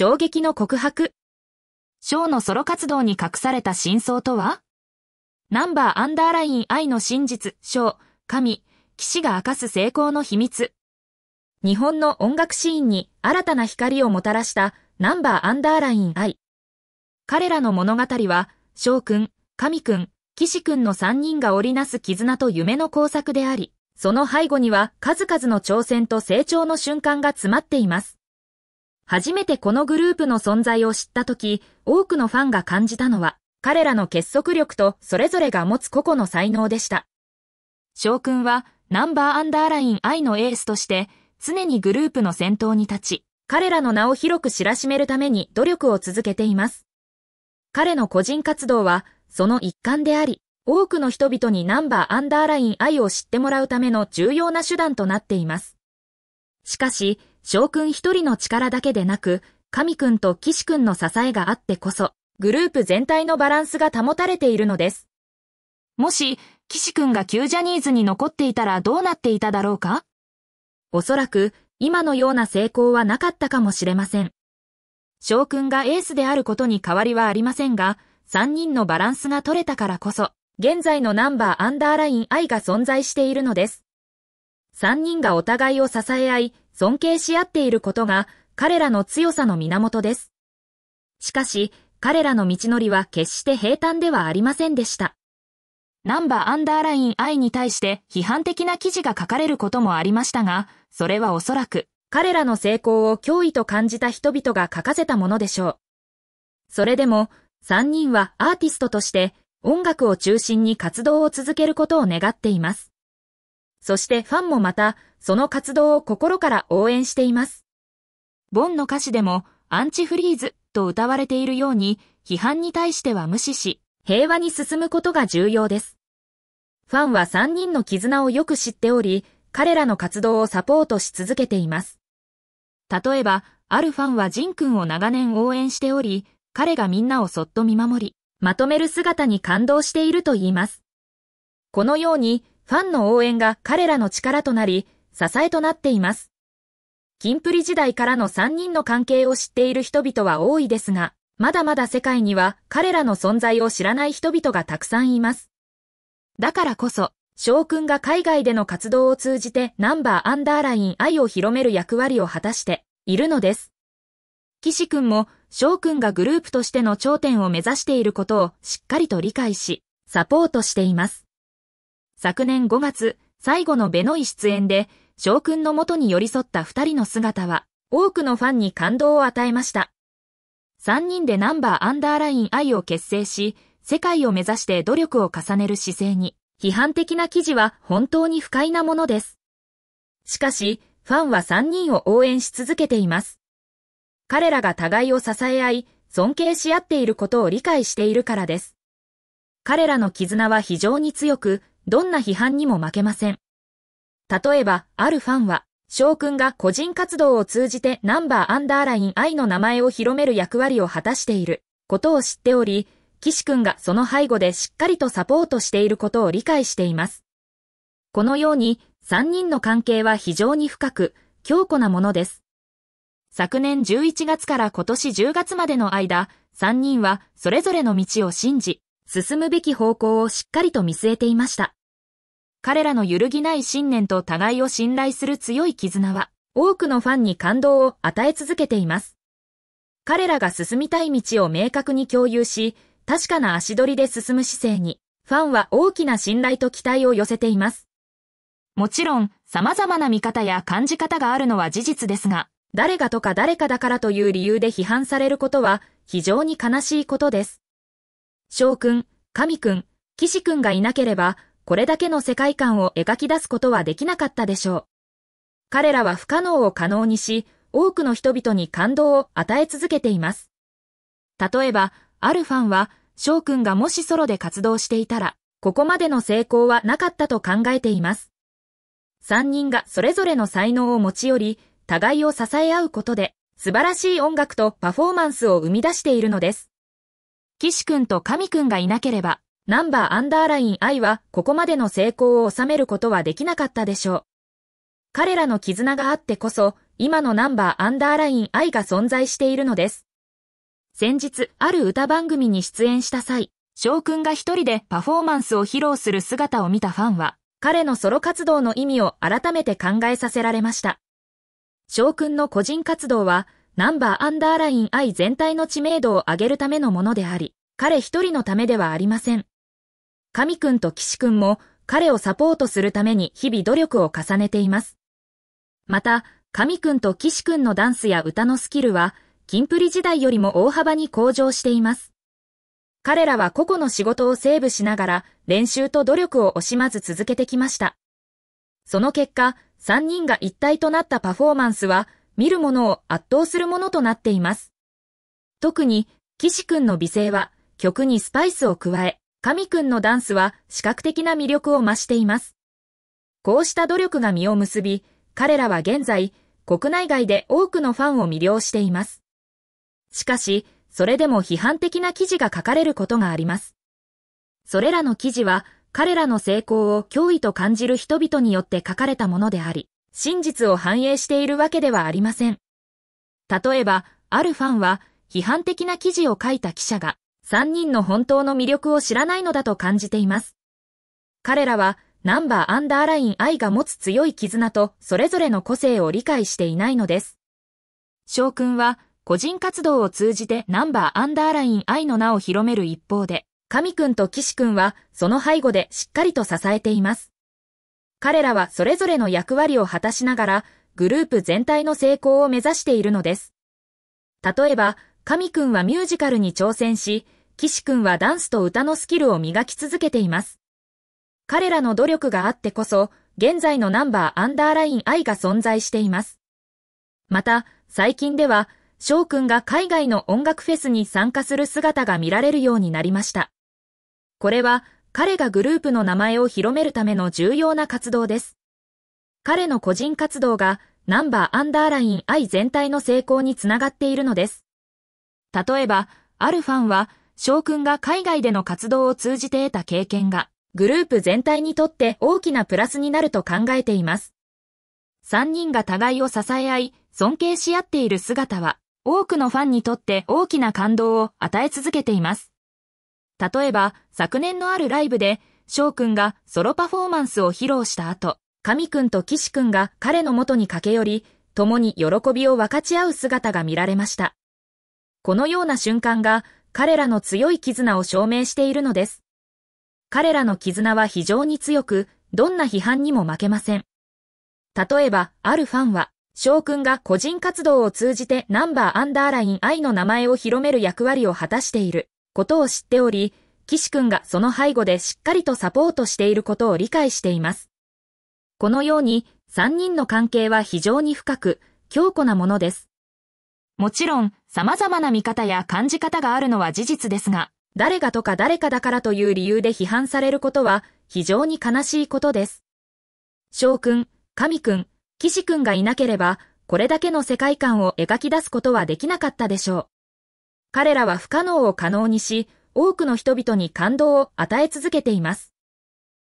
衝撃の告白。ショーのソロ活動に隠された真相とはナンバーアンダーライン愛の真実、ショー、神、騎士が明かす成功の秘密。日本の音楽シーンに新たな光をもたらしたナンバーアンダーライン愛。彼らの物語は、翔くん、神くん、岸くんの3人が織りなす絆と夢の工作であり、その背後には数々の挑戦と成長の瞬間が詰まっています。初めてこのグループの存在を知った時、多くのファンが感じたのは、彼らの結束力とそれぞれが持つ個々の才能でした。翔くんは、ナンバーアンダーライン I のエースとして、常にグループの先頭に立ち、彼らの名を広く知らしめるために努力を続けています。彼の個人活動は、その一環であり、多くの人々にナンバーアンダーライン I を知ってもらうための重要な手段となっています。しかし、翔くん一人の力だけでなく、神くんと岸くんの支えがあってこそ、グループ全体のバランスが保たれているのです。もし、岸くんが旧ジャニーズに残っていたらどうなっていただろうかおそらく、今のような成功はなかったかもしれません。翔くんがエースであることに変わりはありませんが、3人のバランスが取れたからこそ、現在のナンバーアンダーライン愛が存在しているのです。3人がお互いを支え合い、尊敬し合っていることが彼らの強さの源です。しかし、彼らの道のりは決して平坦ではありませんでした。ナンバアンダーライン I に対して批判的な記事が書かれることもありましたが、それはおそらく彼らの成功を脅威と感じた人々が書かせたものでしょう。それでも、3人はアーティストとして音楽を中心に活動を続けることを願っています。そしてファンもまた、その活動を心から応援しています。ボンの歌詞でも、アンチフリーズと歌われているように、批判に対しては無視し、平和に進むことが重要です。ファンは3人の絆をよく知っており、彼らの活動をサポートし続けています。例えば、あるファンはジン君を長年応援しており、彼がみんなをそっと見守り、まとめる姿に感動していると言います。このように、ファンの応援が彼らの力となり、支えとなっています。キンプリ時代からの3人の関係を知っている人々は多いですが、まだまだ世界には彼らの存在を知らない人々がたくさんいます。だからこそ、翔くんが海外での活動を通じてナンバーアンダーライン愛を広める役割を果たしているのです。岸くんも翔くんがグループとしての頂点を目指していることをしっかりと理解し、サポートしています。昨年5月、最後のベノイ出演で、将軍の元に寄り添った二人の姿は、多くのファンに感動を与えました。三人でナンバーアンダーライン愛を結成し、世界を目指して努力を重ねる姿勢に、批判的な記事は本当に不快なものです。しかし、ファンは三人を応援し続けています。彼らが互いを支え合い、尊敬し合っていることを理解しているからです。彼らの絆は非常に強く、どんな批判にも負けません。例えば、あるファンは、翔くんが個人活動を通じてナンバーアンダーライン I の名前を広める役割を果たしていることを知っており、岸くんがその背後でしっかりとサポートしていることを理解しています。このように、3人の関係は非常に深く、強固なものです。昨年11月から今年10月までの間、3人はそれぞれの道を信じ、進むべき方向をしっかりと見据えていました。彼らの揺るぎない信念と互いを信頼する強い絆は、多くのファンに感動を与え続けています。彼らが進みたい道を明確に共有し、確かな足取りで進む姿勢に、ファンは大きな信頼と期待を寄せています。もちろん、様々な見方や感じ方があるのは事実ですが、誰がとか誰かだからという理由で批判されることは、非常に悲しいことです。翔くん、神くん、岸くんがいなければ、これだけの世界観を描き出すことはできなかったでしょう。彼らは不可能を可能にし、多くの人々に感動を与え続けています。例えば、あるファンは、翔くんがもしソロで活動していたら、ここまでの成功はなかったと考えています。3人がそれぞれの才能を持ち寄り、互いを支え合うことで、素晴らしい音楽とパフォーマンスを生み出しているのです。岸くんと神くんがいなければ、ナンバーアンダーライン I はここまでの成功を収めることはできなかったでしょう。彼らの絆があってこそ、今のナンバーアンダーライン I が存在しているのです。先日、ある歌番組に出演した際、翔くんが一人でパフォーマンスを披露する姿を見たファンは、彼のソロ活動の意味を改めて考えさせられました。翔くんの個人活動は、ナンバーアンダーライン I 全体の知名度を上げるためのものであり、彼一人のためではありません。神くんと岸くんも彼をサポートするために日々努力を重ねています。また、神くんと岸くんのダンスや歌のスキルは、キンプリ時代よりも大幅に向上しています。彼らは個々の仕事をセーブしながら、練習と努力を惜しまず続けてきました。その結果、3人が一体となったパフォーマンスは、見るものを圧倒するものとなっています。特に、岸くんの美声は、曲にスパイスを加え、神くんのダンスは視覚的な魅力を増しています。こうした努力が実を結び、彼らは現在、国内外で多くのファンを魅了しています。しかし、それでも批判的な記事が書かれることがあります。それらの記事は、彼らの成功を脅威と感じる人々によって書かれたものであり、真実を反映しているわけではありません。例えば、あるファンは、批判的な記事を書いた記者が、3人の本当の魅力を知らないのだと感じています。彼らは、ナンバーアンダーライン愛が持つ強い絆と、それぞれの個性を理解していないのです。翔くんは、個人活動を通じてナンバーアンダーライン愛の名を広める一方で、神くんと騎士くんは、その背後でしっかりと支えています。彼らはそれぞれの役割を果たしながら、グループ全体の成功を目指しているのです。例えば、神くんはミュージカルに挑戦し、岸くんはダンスと歌のスキルを磨き続けています。彼らの努力があってこそ、現在のナンバーアンダーライン I が存在しています。また、最近では、翔くんが海外の音楽フェスに参加する姿が見られるようになりました。これは、彼がグループの名前を広めるための重要な活動です。彼の個人活動が、ナンバーアンダーライン I 全体の成功につながっているのです。例えば、あるファンは、翔くんが海外での活動を通じて得た経験が、グループ全体にとって大きなプラスになると考えています。3人が互いを支え合い、尊敬し合っている姿は、多くのファンにとって大きな感動を与え続けています。例えば、昨年のあるライブで、翔くんがソロパフォーマンスを披露した後、神くんと岸くんが彼の元に駆け寄り、共に喜びを分かち合う姿が見られました。このような瞬間が彼らの強い絆を証明しているのです。彼らの絆は非常に強く、どんな批判にも負けません。例えば、あるファンは、翔くんが個人活動を通じてナンバーアンダーライン愛の名前を広める役割を果たしていることを知っており、岸くんがその背後でしっかりとサポートしていることを理解しています。このように、三人の関係は非常に深く、強固なものです。もちろん、様々な見方や感じ方があるのは事実ですが、誰がとか誰かだからという理由で批判されることは非常に悲しいことです。翔くん、神くん、岸くんがいなければ、これだけの世界観を描き出すことはできなかったでしょう。彼らは不可能を可能にし、多くの人々に感動を与え続けています。